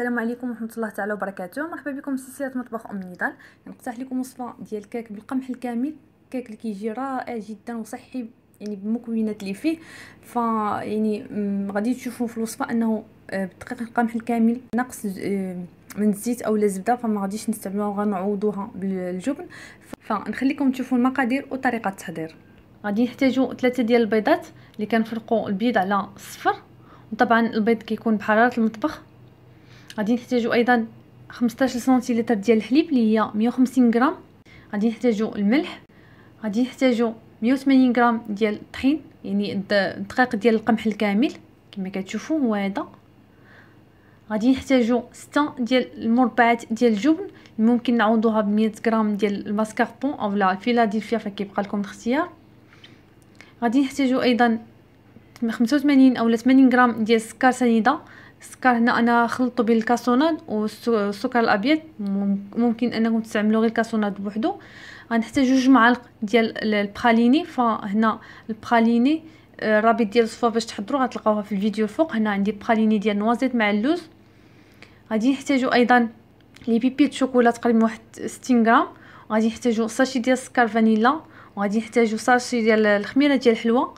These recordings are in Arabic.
السلام عليكم ورحمه الله تعالى وبركاته مرحبا بكم في سلسله مطبخ ام نضال نقترح لكم وصفه ديال كيك بالقمح الكامل كيك اللي كيجي رائع جدا وصحي يعني بالمكونات اللي فيه ف يعني غادي تشوفوا في الوصفه انه آه، بالدقيق القمح الكامل نقص آه، من الزيت اولا الزبده فما غاديش نستعملوها وغنعوضوها بالجبن فنخليكم تشوفوا المقادير وطريقه التحضير غادي نحتاجو ثلاثه ديال البيضات اللي كنفرقوا البيض على صفر وطبعا البيض كيكون بحراره المطبخ غادي نحتاجو ايضا 15 سنتيلتر ديال الحليب اللي هي 150 غرام غادي نحتاجو الملح غادي نحتاجو 180 غرام ديال الطحين يعني الدقيق ديال القمح الكامل كما كتشوفوا هو هذا غادي نحتاجو 6 ديال المربعات ديال الجبن ممكن نعوضوها ب 100 غرام ديال الماسكاربون او لا فيلاديلفيا فكيبقى لكم الاختيار غادي نحتاجو ايضا 85 اولا 80 غرام ديال السكر سنيده السكر هنا انا خلطته بين والسكر الابيض ممكن انكم تستعملوا غير الكاسوناد بوحدو غنحتاج جوج معالق ديال البخاليني فهنا البخاليني الرابط آه، ديال الصفه باش تحضروا غتلقاوها في الفيديو الفوق هنا عندي بخاليني ديال نوازيت مع اللوز غادي نحتاجو ايضا لي بيبي د شوكولا تقريبا واحد 60 غرام غادي نحتاجو ساشي ديال السكر فانيلا وغادي نحتاجو ساشي ديال الخميره ديال الحلوى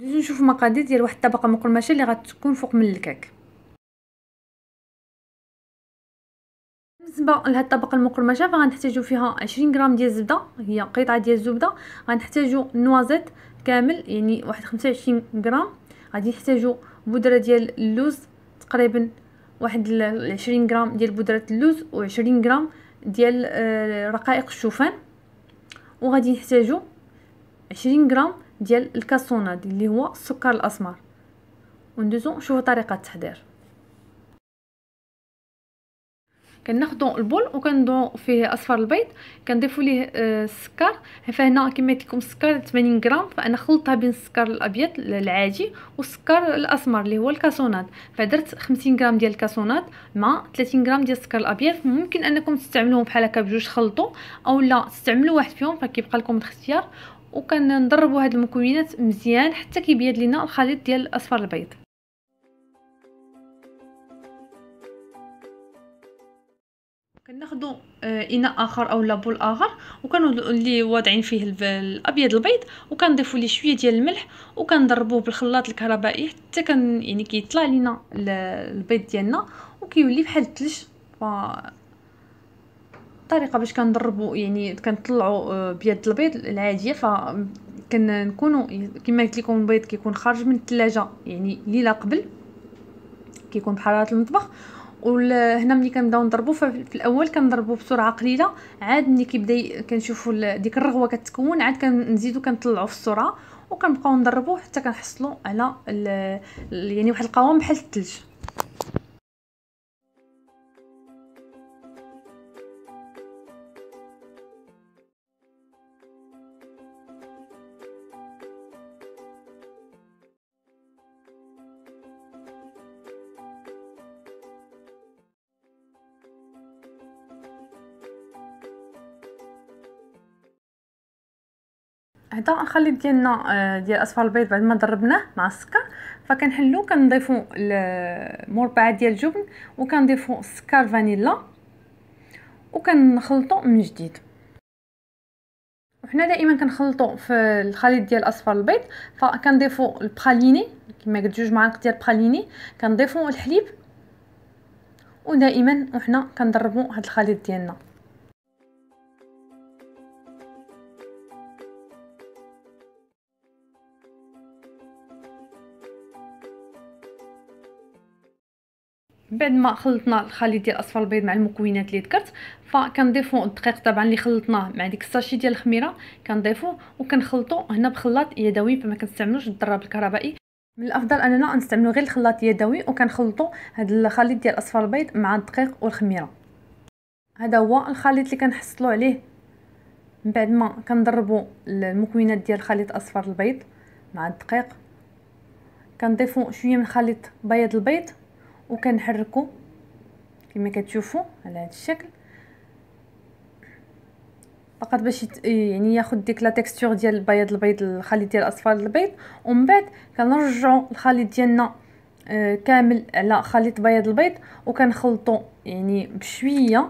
ندوزو نشوف مقادير ديال واحد الطبقه مقرمشه اللي غتكون فوق من الكعك بالنسبه لهاد الطبق المقرمشه فغنحتاجو فيها 20 غرام ديال الزبده هي قطعه ديال الزبده غنحتاجو نوازيت كامل يعني واحد 25 غرام غادي نحتاجو بودره ديال اللوز تقريبا واحد 20 غرام ديال بودره اللوز و20 غرام ديال آه، رقائق الشوفان وغادي نحتاجو 20 غرام ديال الكاسوناد اللي هو السكر الاسمر وندوزو نشوفو طريقه التحضير كناخذوا البول وكنضو فيه اصفر البيض كنضيفوا ليه السكر آه، فهنا كما قلت لكم السكر 80 غرام فانا خلطتها بين السكر الابيض العادي والسكر الاسمر اللي هو الكاسونات فدرت 50 غرام ديال الكاسونات مع 30 غرام ديال السكر الابيض ممكن انكم تستعملوهم بحال هكا بجوج خلطوا اولا تستعملوا واحد فيهم فكيبقى لكم الاختيار وكنضربوا هاد المكونات مزيان حتى كيبيض لينا الخليط ديال اصفر البيض كناخذوا آه، اناء اخر او لابول اخر وكانوا اللي واضعين فيه الابيض البيض وكنضيفوا ليه شويه ديال الملح وكنضربوه بالخلاط الكهربائي حتى كان يعني كيطلع لينا البيض ديالنا وكيولي بحال الثلج ف الطريقه باش كنضربوا يعني كنطلعوا آه، بيد البيض العاديه ف كنكونوا كما قلت لكم البيض كيكون خارج من الثلاجه يعني ليله قبل كيكون بحراره المطبخ وهنا ملي كنبداو نضربو في الاول كنضربو بسرعه قليله عاد ملي كيبدا كنشوفو ديك الرغوه كتكون عاد كنزيدو كنطلعو في السرعه وكنبقاو نضربو حتى كنحصلو على يعني واحد القوام بحال الثلج نهضه نخلي ديالنا آه، ديال اصفر البيض بعد ما ضربناه مع السكر فكنحلو كنضيفو المربع ديال الجبن وكنضيفو السكر فانيلا وكنخلطو من جديد وحنا دائما كنخلطو في الخليط ديال اصفر البيض فكنضيفو البخاليني كما قلت جوج معالق ديال البراليني كنضيفو الحليب ودائما وحنا كنضربو هاد الخليط ديالنا بعد ما خلطنا الخليط ديال الاصفر البيض مع المكونات اللي ذكرت فكنضيفو الدقيق طبعا اللي خلطناه مع ديك الساشي ديال الخميره كنضيفو وكنخلطو هنا بخلاط يدوي فما كنستعملوش الدراب الكهربائي من الافضل اننا نستعملو غير الخلاط يدوي وكنخلطو هذا الخليط ديال الاصفر البيض مع الدقيق والخميره هذا هو الخليط اللي كنحصلو عليه من بعد ما كنضربو المكونات ديال الخليط اصفر البيض مع الدقيق كنضيفو شويه من خليط بياض البيض وكنحركو كما كتشوفوا على هذا الشكل فقط باش إيه، يعني ياخذ ديك لا تيكستور ديال البياض البيض الخليط ديال الاصفر البيض ومن بعد كنرجعوا الخليط ديالنا آه، كامل على خليط بياض البيض وكنخلطوا يعني بشويه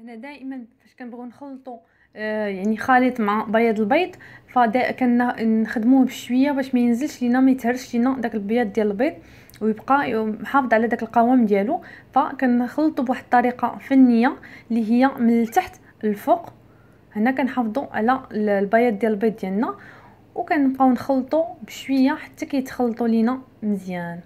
هنا دائما فاش كنبغيو نخلطوا آه يعني خليط مع بياض البيض فكنخدموه بشويه باش ما ينزلش لينا ما يتهرش لينا داك البياض ديال البيض ويبقى محافظ على داك القوام ديالو فكنخلطو بواحد الطريقه فنيه اللي هي من التحت للفوق هنا كنحافظوا على البياض ديال البيض ديالنا وكنبقاو نخلطو بشويه حتى كيتخلطوا لينا مزيان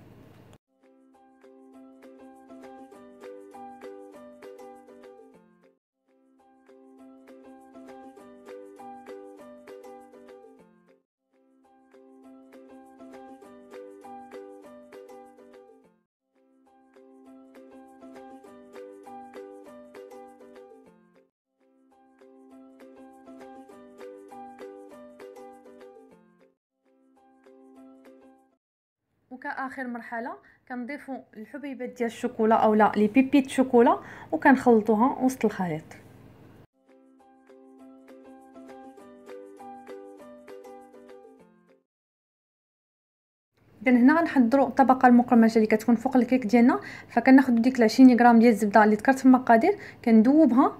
كاخر مرحله كنضيفوا الحبيبات ديال الشوكولا اولا لي بيبيت شوكولا وكنخلطوها وسط الخليط اذا هنا غنحضروا الطبقه المقرمشه اللي كتكون فوق الكيك ديالنا فكناخذ ديك 20 غرام ديال الزبده اللي ذكرت في المقادير كندوبها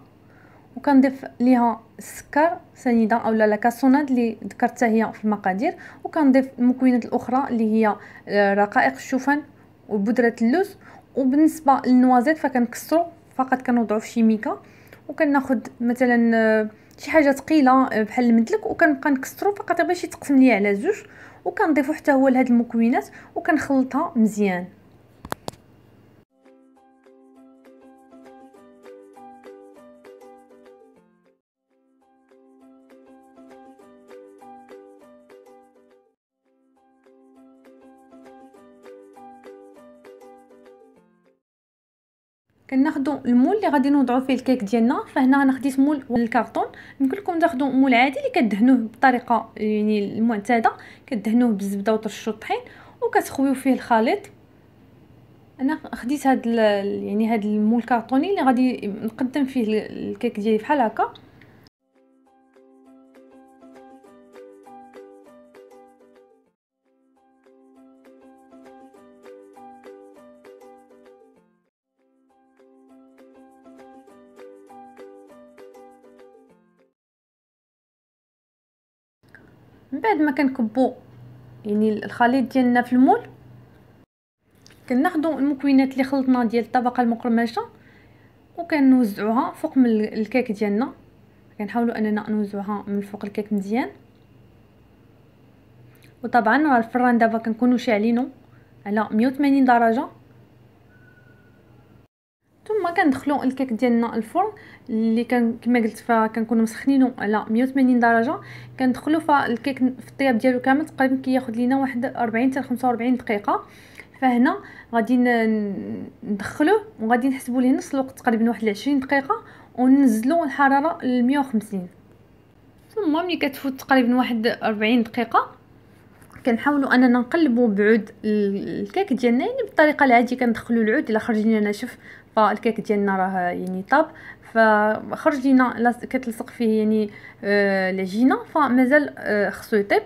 وكنضيف ليها السكر سنيده اولا كاسوناد اللي ذكرتها هي في المقادير وكنضيف المكونات الاخرى اللي هي آه، رقائق الشوفان وبودره اللوز وبالنسبه للنوازيت فكنكسرو فقط كنوضعو في شي ميكا وكناخذ مثلا آه، شي حاجه ثقيله آه، بحال المدلك وكنبقى نكسرو فقط باش يتقسم ليا على زوج وكنضيفو حتى هو لهاد المكونات وكنخلطها مزيان كناخذوا المول اللي غادي نوضعوا فيه الكيك ديالنا فهنا انا خديت مول الكارطون نقول لكم تاخذوا مول عادي اللي كدهنوه بطريقه يعني المعتاده كدهنوه بالزبده وترشوا الطحين وكتخويو فيه الخليط انا خديت هذا يعني هذا المول كارطوني اللي غادي نقدم فيه الكيك ديالي بحال هكا من بعد ما كنكبو يعني الخليط ديالنا في المول كناخذوا المكونات اللي خلطنا ديال الطبقه المقرمشه وكنوزعوها فوق من الكيك ديالنا كنحاولوا اننا نوزعوها من فوق الكيك مزيان وطبعا راه الفران دابا كنكونوا شاعلينه على 180 درجه كندخلو الكيك ديالنا الفرن اللي كان كما قلت فكنكونوا مسخنينه على 180 درجه كندخلو فالكيك في الطياب ديالو كامل تقريبا كياخذ لينا واحد 40 حتى 45 دقيقه فهنا غادي ندخلوه وغادي نحسبوا ليه نص الوقت تقريبا واحد 20 دقيقه وننزلو الحراره ل 150 ثم ملي كتفوت تقريبا واحد 40 دقيقه كنحاولوا اننا نقلبوا بعود الكيك ديالنا يعني بالطريقه العاديه كندخلوا العود الا خرج لنا ناشف فالكيك ديالنا راه يعني طاب فخرج لينا كتلصق فيه يعني آه العجينه فمازال آه خصو يطيب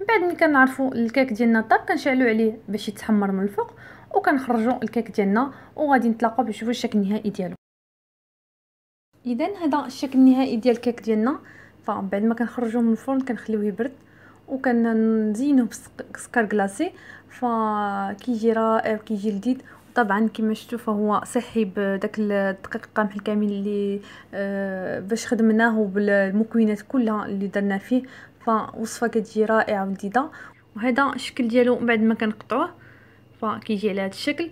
من بعد ملي كنعرفوا الكيك ديالنا طاب كنشعلو عليه باش يتحمر من الفوق وكنخرجوا الكيك ديالنا وغادي نتلاقاو باش نشوفوا الشكل النهائي ديالو اذا هذا الشكل النهائي ديال الكيك ديالنا فبعد ما كنخرجوه من الفرن كنخليوه يبرد وكنزينوه بسكر كلاصي فكيجي رائع وكيجي لذيذ طبعا كما شفتوا فهو صحي بداك الدقيق القمح الكامل اللي آه باش خدمناه بالمكونات كلها اللي درنا فيه فوصفه كتجي رائعه ولذيذه وهذا الشكل ديالو بعد ما كنقطعوه فكيجي على هذا الشكل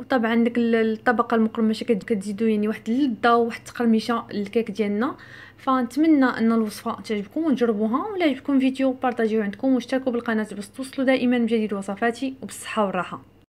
وطبعا داك الطبقه المقرمشه كتزيدو يعني واحد اللذه وواحد التقرمشه للكيك ديالنا فنتمنى ان الوصفه تعجبكم وتجربوها ولا عجبكم الفيديو بارطاجيوه عندكم واشتركوا بالقناه باش توصلوا دائما بجديد وصفاتي وبالصحه والراحه